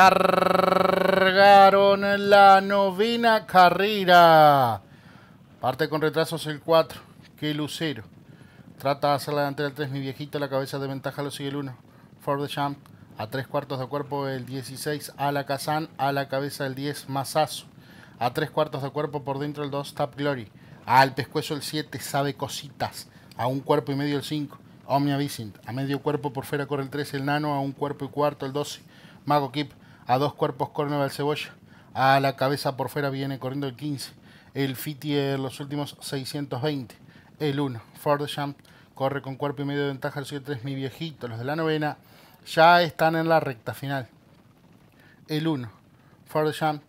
largaron la novena carrera. Parte con retrasos el 4, que Lucero. Trata de hacer la delantera el 3, mi viejito, la cabeza de ventaja lo sigue el 1. For the Champ, a 3 cuartos de cuerpo el 16, a la Kazan, a la cabeza el 10, Mazazo. A 3 cuartos de cuerpo por dentro el 2, Tap Glory. Al pescuezo el 7, sabe cositas. A un cuerpo y medio el 5, Omnia Vicent. A medio cuerpo por fuera corre el 3, el Nano. A un cuerpo y cuarto el 12, Mago Keep a dos cuerpos córner del Cebolla. A la cabeza por fuera viene corriendo el 15. El Fiti en los últimos 620. El 1. Champ. corre con cuerpo y medio de ventaja. El 7-3, mi viejito. Los de la novena ya están en la recta final. El 1. Champ.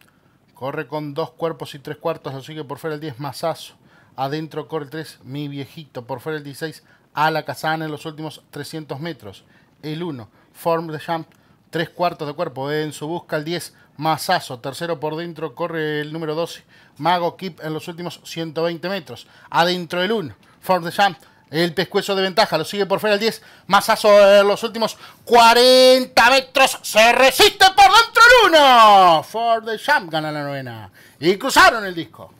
corre con dos cuerpos y tres cuartos. Lo sigue por fuera el 10, masazo Adentro corre el 3, mi viejito. Por fuera el 16, a la Casana en los últimos 300 metros. El 1, Form de Champ Tres cuartos de cuerpo En su busca el 10. Mazazo, tercero por dentro, corre el número 12. Mago Kip en los últimos 120 metros. Adentro el 1. For the Jump. El pescuezo de ventaja lo sigue por fuera el 10. Mazazo en los últimos 40 metros. Se resiste por dentro el 1. For the Jump gana la novena. Y cruzaron el disco.